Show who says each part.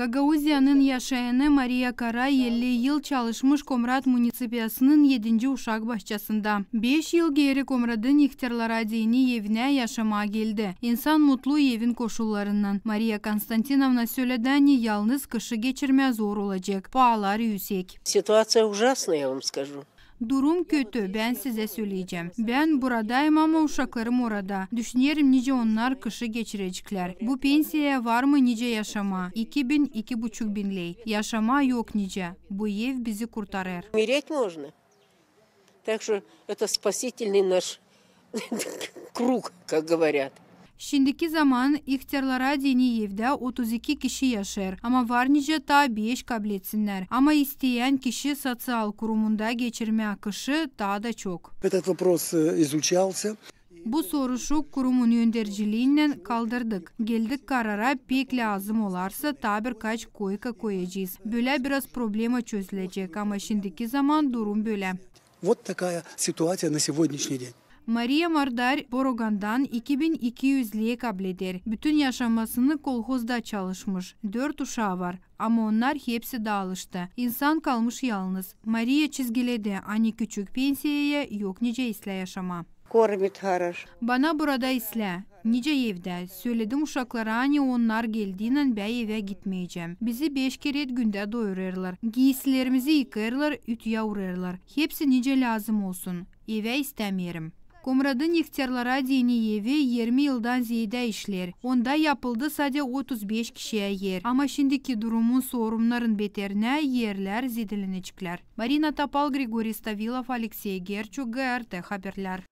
Speaker 1: Гагаузияның яшайыны Мария Кара елле ел чалышмыш қомрат муниципиясының 7 ушак башчасында. 5 ел гери Комрадын ихтерлара дейни евіне яшама келді. Инсан мутлу евін кошуларынан. Мария Константиновна сөледәне ялныз кышы кечірмә зор олачек. Паалар юсек. Ситуация ужасная, я вам скажу. Durum kötü, ben size söyleyeceğim. Ben buradayım ama uşaklarım orada. Düşünerim nice onlar kışı geçirecekler. Bu pensiyeye var mı nice yaşama? 2000, 2500 bin ley. Yaşama yok nice. Bu ev bizi kurtarır. Умереть можно. Так что это спасительный наш круг, как говорят. Шиндики заман ихтиярлара дени евде 32 киши яшер. ама varnice та беш kabletsinler. Ама isteyen киши социал курумунда geçirme акышы та da Этот вопрос э, изучался. Бу сорушу курумун юндержилинен калдырдык. Келдик карара пекле азым оларса табир кач койка коечиз. Бөле бираз проблема чözülecek ама шиндики заман дурум böyle. Вот такая ситуация на сегодняшний день. Maria Mardar Borogan'dan 2200'lüğe kabul eder. Bütün yaşamasını kolhozda çalışmış. Dört uşağı var ama onlar hepsi dağılıştı. İnsan kalmış yalnız. Maria çizgiledi. Ani küçük pensiyeye yok nice isle yaşama. Bana burada isle. Nice evde. Söyledim uşaklara hani onlar geldiğinden ben eve gitmeyeceğim. Bizi beş kere günde doyururlar. Giysilerimizi yıkayırlar, ütüye uğrarlar. Hepsi nice lazım olsun. Eve istemiyorum. Кумрады нефтерлар адейіне еве 20 елдан зейді ішлер. Онда япылды саде 35 кіші әйер. Ама шіндікі дұрумын сорымларын бетеріне ерлер зеділіні чіклер. Марина Тапал, Григорий Ставилов, Алексей Герчу, ГРТ, Хаберлер.